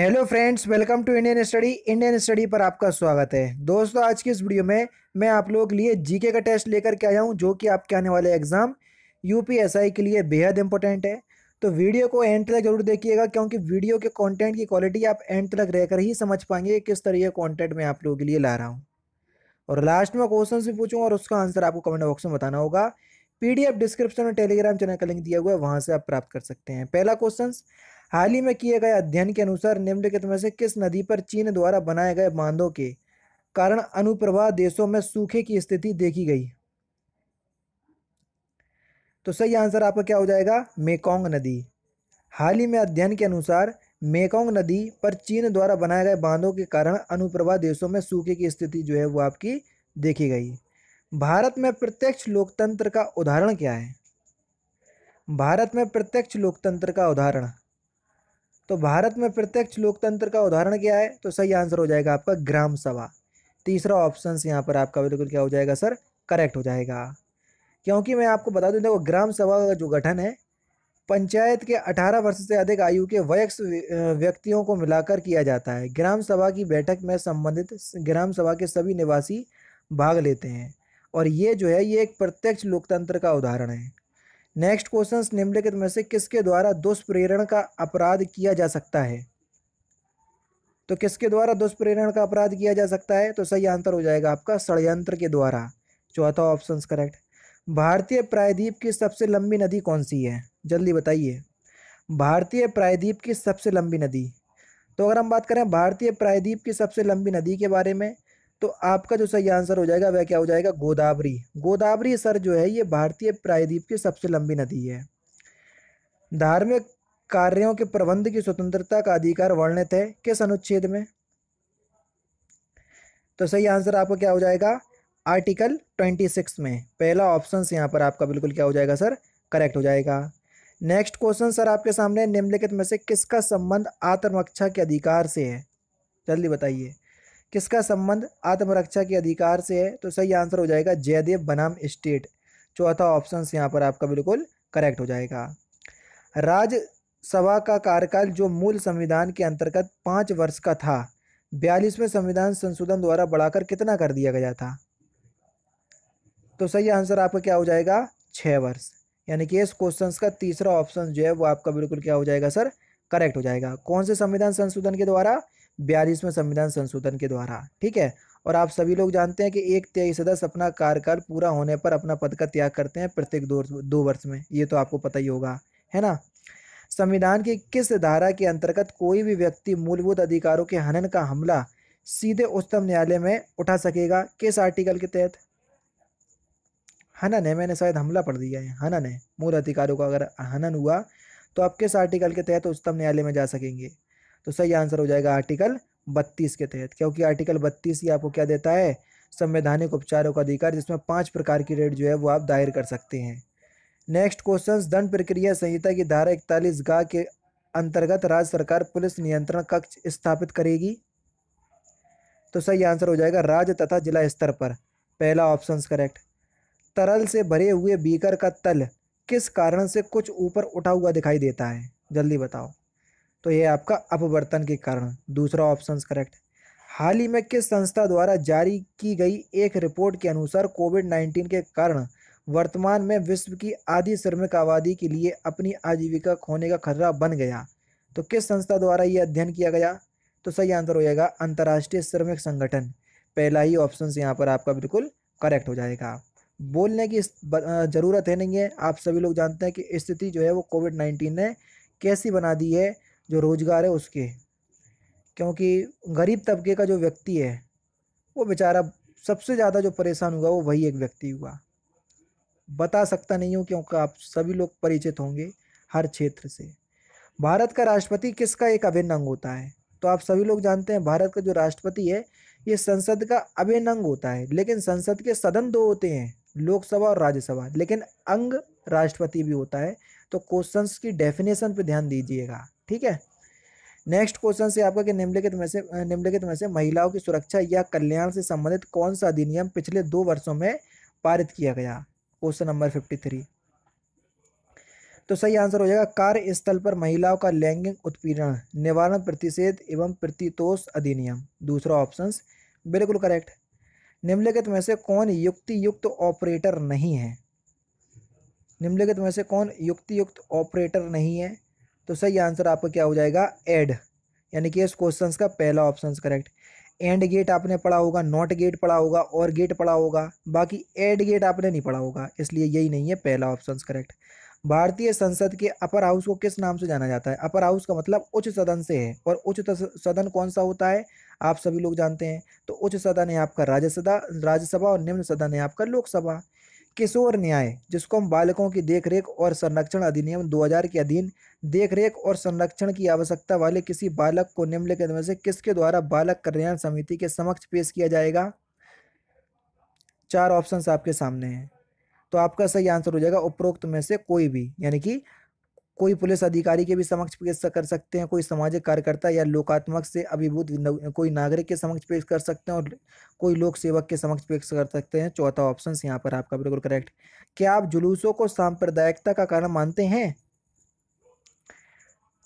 hello friends welcome to Indian Study Indian Study पर आपका स्वागत है दोस्तों आज की इस वीडियो में मैं आप लोगों के लिए जीके का टेस्ट लेकर के आया हूं जो कि आपके आने वाले एग्ज़ाम यूपीएसआई के लिए बेहद इंपॉर्टेंट है तो वीडियो को एंड तक जरूर देखिएगा क्योंकि वीडियो के कॉन्टेंट की क्वालिटी आप एंड तक रहकर ही समझ पाएंगे किस तरह के कॉन्टेंट मैं आप लोगों के लिए ला रहा हूँ और लास्ट में क्वेश्चन भी पूछूँगा और उसका आंसर आपको कमेंट बॉक्स में बताना होगा पीडीएफ डिस्क्रिप्शन में टेलीग्राम चैनल का लिंक दिया हुआ है वहाँ से आप प्राप्त कर सकते हैं पहला क्वेश्चन हाल ही में किए गए अध्ययन के अनुसार निम्नलिखित में से किस नदी पर चीन द्वारा बनाए गए बांधों के कारण अनुप्रवाह देशों में सूखे की स्थिति देखी गई तो सही आंसर आपका क्या हो जाएगा मेकोंग नदी हाल ही में अध्ययन के अनुसार मेकोंग नदी पर चीन द्वारा बनाए गए बांधों के कारण अनुप्रवाह देशों में सूखे की स्थिति जो है वो आपकी देखी गई भारत में प्रत्यक्ष लोकतंत्र का उदाहरण क्या है भारत में प्रत्यक्ष लोकतंत्र का उदाहरण तो भारत में प्रत्यक्ष लोकतंत्र का उदाहरण क्या है तो सही आंसर हो जाएगा आपका ग्राम सभा तीसरा ऑप्शन यहाँ पर आपका बिल्कुल क्या हो जाएगा सर करेक्ट हो जाएगा क्योंकि मैं आपको बता दूँ देखो ग्राम सभा का जो गठन है पंचायत के 18 वर्ष से अधिक आयु के वयस्क व्यक्तियों को मिलाकर किया जाता है ग्राम सभा की बैठक में संबंधित ग्राम सभा के सभी निवासी भाग लेते हैं और ये जो है ये एक प्रत्यक्ष लोकतंत्र का उदाहरण है नेक्स्ट क्वेश्चन निम्नलिखित में से किसके द्वारा दुष्प्रेरण का अपराध किया जा सकता है तो किसके द्वारा दुष्प्रेरण का अपराध किया जा सकता है तो सही आंसर हो जाएगा आपका षडयंत्र के द्वारा चौथा ऑप्शन करेक्ट भारतीय प्रायद्वीप की सबसे लंबी नदी कौन सी है जल्दी बताइए भारतीय प्रायद्वीप की सबसे लंबी नदी तो अगर हम बात करें भारतीय प्रायद्वीप की सबसे लंबी नदी के बारे में तो आपका जो सही आंसर हो जाएगा वह क्या हो जाएगा गोदावरी गोदावरी सर जो है ये भारतीय प्रायद्वीप की सबसे लंबी नदी है धार्मिक कार्यों के प्रबंध की स्वतंत्रता का अधिकार वर्णित है किस अनुच्छेद में तो सही आंसर आपका क्या हो जाएगा आर्टिकल ट्वेंटी सिक्स में पहला ऑप्शन यहाँ पर आपका बिल्कुल क्या हो जाएगा सर करेक्ट हो जाएगा नेक्स्ट क्वेश्चन सर आपके सामने निम्नलिखित में से किसका संबंध आत्मरक्षा के अधिकार से है जल्दी बताइए किसका संबंध आत्मरक्षा के अधिकार से है तो सही आंसर हो जाएगा जयदेव बनाम स्टेट चौथा ऑप्शन यहाँ पर आपका बिल्कुल करेक्ट हो जाएगा राज्यसभा का कार्यकाल जो मूल संविधान के अंतर्गत पाँच वर्ष का था बयालीसवें संविधान संशोधन द्वारा बढ़ाकर कितना कर दिया गया था तो सही आंसर आपका क्या हो जाएगा छः वर्ष यानी कि इस क्वेश्चन का तीसरा ऑप्शन जो है वो आपका बिल्कुल क्या हो जाएगा सर करेक्ट हो जाएगा कौन से संविधान संशोधन के द्वारा बयालीसवें संविधान संशोधन के द्वारा ठीक है और आप सभी लोग जानते हैं कि एक तेईस सदस्य अपना कार्यकाल पूरा होने पर अपना पद का त्याग करते हैं प्रत्येक दो दो वर्ष में ये तो आपको पता ही होगा है ना संविधान की किस धारा के अंतर्गत कोई भी व्यक्ति मूलभूत अधिकारों के हनन का हमला सीधे उच्चतम न्यायालय में उठा सकेगा किस आर्टिकल के तहत हनन है मैंने शायद हमला पढ़ दिया है हनन है मूल अधिकारों का अगर हनन हुआ तो आप किस आर्टिकल के तहत उच्चतम न्यायालय में जा सकेंगे तो सही आंसर हो जाएगा आर्टिकल बत्तीस के तहत क्योंकि आर्टिकल बत्तीस ही आपको क्या देता है संवैधानिक उपचारों का अधिकार जिसमें पाँच प्रकार की रेट जो है वो आप दायर कर सकते हैं नेक्स्ट क्वेश्चन दंड प्रक्रिया संहिता की धारा इकतालीस गा के अंतर्गत राज्य सरकार पुलिस नियंत्रण कक्ष स्थापित करेगी तो सही आंसर हो जाएगा राज्य तथा जिला स्तर पर पहला ऑप्शन करेक्ट तरल से भरे हुए बीकर का तल किस कारण से कुछ ऊपर उठा हुआ दिखाई देता है जल्दी बताओ तो यह आपका अपवर्तन के कारण दूसरा ऑप्शन करेक्ट हाल ही में किस संस्था द्वारा जारी की गई एक रिपोर्ट के अनुसार कोविड नाइन्टीन के कारण वर्तमान में विश्व की आधी श्रमिक आबादी के लिए अपनी आजीविका खोने का खतरा बन गया तो किस संस्था द्वारा ये अध्ययन किया गया तो सही आंसर हो जाएगा अंतर्राष्ट्रीय श्रमिक संगठन पहला ही ऑप्शन यहाँ पर आपका बिल्कुल करेक्ट हो जाएगा बोलने की ज़रूरत है नहीं है आप सभी लोग जानते हैं कि स्थिति जो है वो कोविड नाइन्टीन ने कैसी बना दी है जो रोज़गार है उसके क्योंकि गरीब तबके का जो व्यक्ति है वो बेचारा सबसे ज़्यादा जो परेशान हुआ वो वही एक व्यक्ति हुआ बता सकता नहीं हूँ क्योंकि आप सभी लोग परिचित होंगे हर क्षेत्र से भारत का राष्ट्रपति किसका एक अभिन्न अंग होता है तो आप सभी लोग जानते हैं भारत का जो राष्ट्रपति है ये संसद का अभिन्न अंग होता है लेकिन संसद के सदन दो होते हैं लोकसभा और राज्यसभा लेकिन अंग राष्ट्रपति भी होता है तो क्वेश्चंस की डेफिनेशन पर ध्यान दीजिएगा ठीक है नेक्स्ट क्वेश्चन से आपका कि निम्नलिखित में से निम्नलिखित में से महिलाओं की सुरक्षा या कल्याण से संबंधित कौन सा अधिनियम पिछले दो वर्षों में पारित किया गया क्वेश्चन नंबर फिफ्टी थ्री तो सही आंसर हो जाएगा कार्य स्थल पर महिलाओं का लैंगिक उत्पीड़न निवारण प्रतिषेध एवं प्रतितोष अधिनियम दूसरा ऑप्शन बिल्कुल करेक्ट निम्नलिखित में से कौन युक्ति युक्त ऑपरेटर नहीं है निम्नलिखित में से कौन युक्ति युक्त ऑपरेटर नहीं है तो सही आंसर आपका क्या हो जाएगा एड यानी कि इस क्वेश्चन का पहला ऑप्शन करेक्ट एंड गेट आपने पढ़ा होगा नॉट गेट पढ़ा होगा और गेट पढ़ा होगा बाकी एड गेट आपने नहीं पढ़ा होगा इसलिए यही नहीं है पहला ऑप्शन करेक्ट भारतीय संसद के अपर हाउस को किस नाम से जाना जाता है अपर हाउस का मतलब उच्च सदन से है और उच्च सदन कौन सा होता है आप सभी लोग जानते हैं तो उच्च सदन है आपका राज्यसभा राज्यसभा और निम्न सदन है आपका लोकसभा किशोर न्याय जिसको हम बालकों की देखरेख और संरक्षण अधिनियम 2000 के अधीन देखरेख और संरक्षण की आवश्यकता वाले किसी बालक को निम्नलिखित में से किसके द्वारा बालक कल्याण समिति के समक्ष पेश किया जाएगा चार ऑप्शन आपके सामने हैं तो आपका सही आंसर हो जाएगा उपरोक्त में से कोई भी यानी कि कोई पुलिस अधिकारी के भी समक्ष पेश कर सकते हैं कोई सामाजिक कार्यकर्ता या लोकात्मक से अभिभूत कोई नागरिक के समक्ष पेश कर सकते हैं और कोई लोक सेवक के समक्ष पेश कर सकते हैं चौथा ऑप्शन यहाँ पर आपका बिल्कुल करेक्ट क्या आप जुलूसों को सांप्रदायिकता का कारण मानते हैं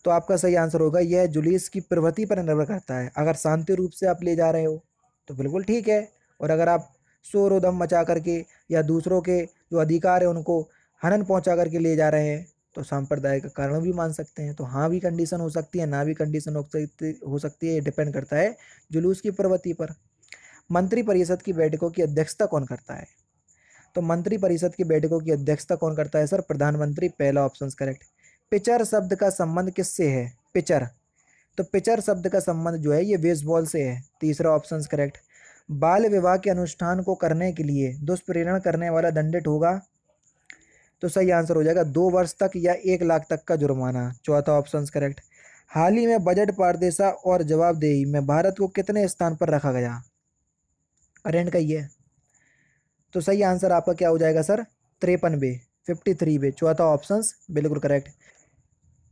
तो आपका सही आंसर होगा यह जुलूस की प्रवृत्ति पर निर्भर करता है अगर शांति रूप से आप ले जा रहे हो तो बिल्कुल ठीक है और अगर आप शोर उदम मचा करके या दूसरों के जो अधिकार है उनको हनन पहुंचा करके ले जा रहे हैं तो सांप्रदाय का कारण भी मान सकते हैं तो हाँ भी कंडीशन हो सकती है ना भी कंडीशन हो सकती हो सकती है ये डिपेंड करता है जुलूस की प्रवृत्ति पर मंत्री परिषद की बैठकों की अध्यक्षता कौन करता है तो मंत्री परिषद की बैठकों की अध्यक्षता कौन करता है सर प्रधानमंत्री पहला ऑप्शन करेक्ट पिचर शब्द का संबंध किससे है पिचर तो पिचर शब्द का संबंध जो है ये बेसबॉल से है तीसरा ऑप्शन करेक्ट बाल विवाह के अनुष्ठान को करने के लिए दुष्प्रेरण करने वाला दंडित होगा तो सही आंसर हो जाएगा दो वर्ष तक या एक लाख तक का जुर्माना चौथा ऑप्शन करेक्ट हाल ही में बजट पारदेशा और जवाबदेही में भारत को कितने स्थान पर रखा गया करेंट का ये तो सही आंसर आपका क्या हो जाएगा सर तिरपन बे फिफ्टी थ्री बे चौथा ऑप्शन बिल्कुल correct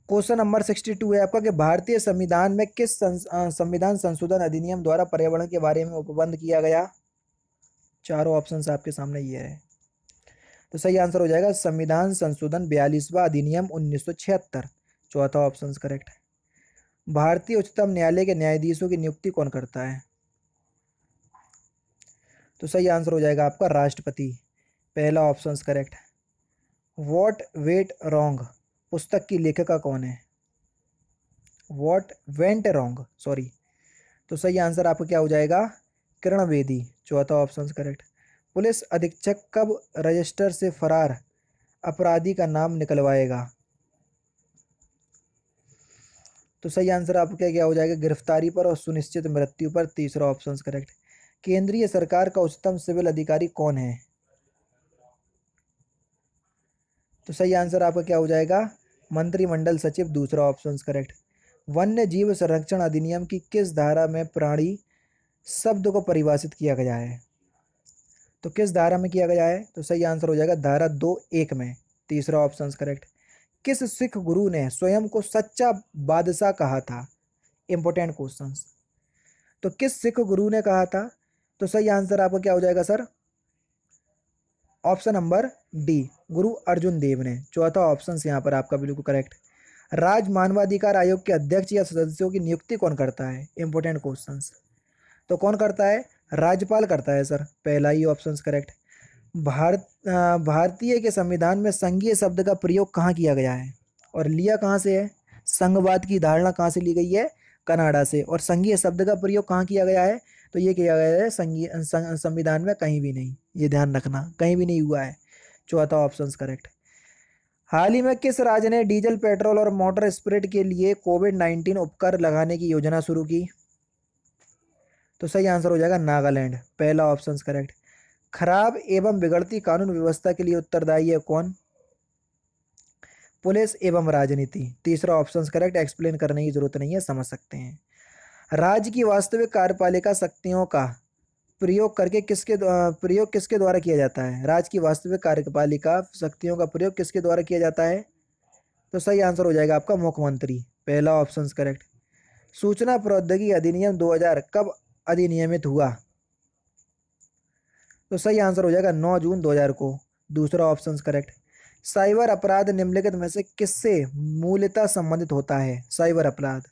question number sixty two है आपका कि भारतीय संविधान में किस संविधान संशोधन अधिनियम द्वारा पर्यावरण के बारे में उपबंध किया गया चारों ऑप्शन आपके सामने ये है तो सही आंसर हो जाएगा संविधान संशोधन बयालीसवा अधिनियम उन्नीस चौथा ऑप्शन करेक्ट है भारतीय उच्चतम न्यायालय के न्यायाधीशों की नियुक्ति कौन करता है तो सही आंसर हो जाएगा आपका राष्ट्रपति पहला ऑप्शन करेक्ट है वॉट वेट रोंग पुस्तक की लेखिका कौन है वॉट वेंट रोंग सॉरी तो सही आंसर आपका क्या हो जाएगा किरण वेदी चौथा ऑप्शन करेक्ट पुलिस अधीक्षक कब रजिस्टर से फरार अपराधी का नाम निकलवाएगा तो सही आंसर आपका क्या, क्या हो जाएगा गिरफ्तारी पर और सुनिश्चित मृत्यु पर तीसरा ऑप्शन करेक्ट केंद्रीय सरकार का उच्चतम सिविल अधिकारी कौन है तो सही आंसर आपका क्या हो जाएगा मंत्रिमंडल सचिव दूसरा ऑप्शन करेक्ट वन्य जीव संरक्षण अधिनियम की किस धारा में प्राणी शब्द को परिभाषित किया गया है तो किस धारा में किया गया है तो सही आंसर हो जाएगा धारा दो एक में तीसरा ऑप्शन करेक्ट किस सिख गुरु ने स्वयं को सच्चा बादशाह कहा था इंपॉर्टेंट क्वेश्चन तो किस सिख गुरु ने कहा था तो सही आंसर आपका क्या हो जाएगा सर ऑप्शन नंबर डी गुरु अर्जुन देव ने चौथा ऑप्शन यहाँ पर आपका बिल्कुल करेक्ट राज्य मानवाधिकार आयोग के अध्यक्ष या सदस्यों की नियुक्ति कौन करता है इंपॉर्टेंट क्वेश्चन तो कौन करता है राज्यपाल करता है सर पहला ही ऑप्शन करेक्ट भारत भारतीय के संविधान में संघीय शब्द का प्रयोग कहाँ किया गया है और लिया कहाँ से है संघवाद की धारणा कहाँ से ली गई है कनाडा से और संघीय शब्द का प्रयोग कहाँ किया गया है तो ये किया गया है संघीय संविधान में कहीं भी नहीं ये ध्यान रखना कहीं भी नहीं हुआ है चौथा ऑप्शन करेक्ट हाल ही में किस राज्य ने डीजल पेट्रोल और मोटर स्प्रिट के लिए कोविड नाइन्टीन उपकर लगाने की योजना शुरू की तो सही आंसर हो जाएगा नागालैंड पहला ऑप्शन करेक्ट खराब एवं बिगड़ती कानून व्यवस्था के लिए उत्तरदायी है कौन पुलिस एवं राजनीति तीसरा ऑप्शन करेक्ट एक्सप्लेन करने की जरूरत नहीं है समझ सकते हैं राज्य की वास्तविक कार्यपालिका शक्तियों का प्रयोग करके किसके प्रयोग किसके द्वारा किया जाता है राज्य की वास्तविक कार्यपालिका शक्तियों का प्रयोग किसके द्वारा किया जाता है तो सही आंसर हो जाएगा आपका मुख्यमंत्री पहला ऑप्शन करेक्ट सूचना प्रौद्योगिकी अधिनियम 2000 कब अधिनियमित हुआ तो सही आंसर हो जाएगा 9 जून 2000 को दूसरा ऑप्शन करेक्ट साइबर अपराध निम्नलिखित में से किससे मूलतः संबंधित होता है साइबर अपराध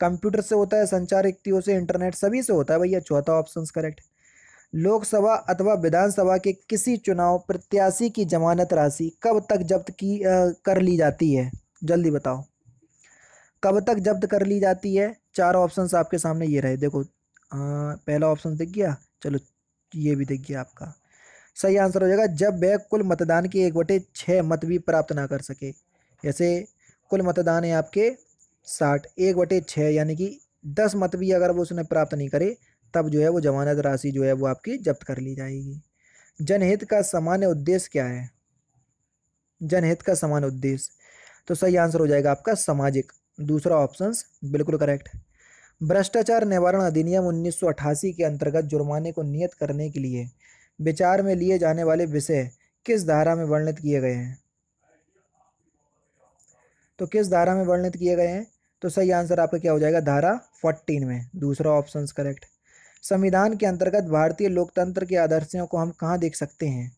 कंप्यूटर से होता है संचार युक्तियों से इंटरनेट सभी से होता है भैया चौथा ऑप्शन करेक्ट लोकसभा अथवा विधानसभा के किसी चुनाव प्रत्याशी की जमानत राशि कब तक जब्त की आ, कर ली जाती है जल्दी बताओ कब तक जब्त कर ली जाती है चार ऑप्शन आपके सामने ये रहे देखो आ, पहला ऑप्शन दिख गया चलो ये भी दिख गया आपका सही आंसर हो जाएगा जब वह कुल मतदान के एक बटे छः मत भी प्राप्त ना कर सके जैसे कुल मतदान है आपके साठ एक बटे छः यानी कि दस मत भी अगर वो उसने प्राप्त नहीं करे तब जो है वो जमानत राशि जो है वो आपकी जब्त कर ली जाएगी जनहित का सामान्य उद्देश्य क्या है जनहित का सामान्य उद्देश्य तो सही आंसर हो जाएगा आपका सामाजिक दूसरा ऑप्शन बिल्कुल करेक्ट भ्रष्टाचार निवारण अधिनियम 1988 के अंतर्गत जुर्माने को नियत करने के लिए विचार में लिए जाने वाले विषय किस धारा में वर्णित किए गए हैं तो किस धारा में वर्णित किए गए हैं तो सही आंसर आपका क्या हो जाएगा धारा फोर्टीन में दूसरा ऑप्शन करेक्ट संविधान के अंतर्गत भारतीय लोकतंत्र के आदर्शों को हम कहाँ देख सकते हैं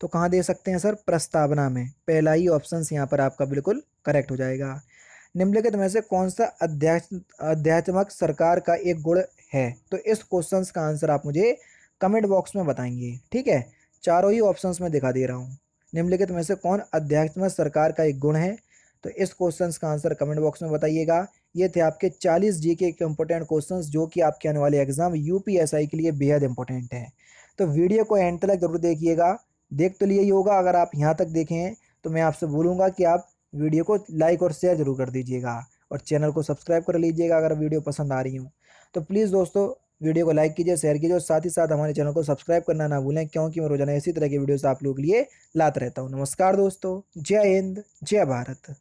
तो कहाँ देख सकते हैं सर प्रस्तावना में पहला ही ऑप्शन यहाँ पर आपका बिल्कुल करेक्ट हो जाएगा निम्नलिखित में से कौन सा अध्यात्मक सरकार का एक गुण है तो इस क्वेश्चन का आंसर आप मुझे कमेंट बॉक्स में बताएंगे ठीक है चारों ही ऑप्शन में दिखा दे रहा हूँ निम्नलिखित में से कौन अध्यात्मक सरकार का एक गुण है तो इस क्वेश्चन का आंसर कमेंट बॉक्स में बताइएगा ये थे आपके 40 जी के इम्पोर्टेंट क्वेश्चन जो कि आपके आने वाले एग्जाम यूपीएसआई के लिए बेहद इंपॉर्टेंट है तो वीडियो को एंड तक जरूर देखिएगा देख तो लिए ही होगा अगर आप यहाँ तक देखें तो मैं आपसे बोलूँगा कि आप वीडियो को लाइक और शेयर जरूर कर दीजिएगा और चैनल को सब्सक्राइब कर लीजिएगा अगर वीडियो पसंद आ रही हो तो प्लीज़ दोस्तों वीडियो को लाइक कीजिए शेयर कीजिए और साथ ही साथ हमारे चैनल को सब्सक्राइब करना ना भूलें क्योंकि मैं रोजाना इसी तरह की वीडियोस आप लोगों के लिए लात रहता हूँ नमस्कार दोस्तों जय हिंद जय भारत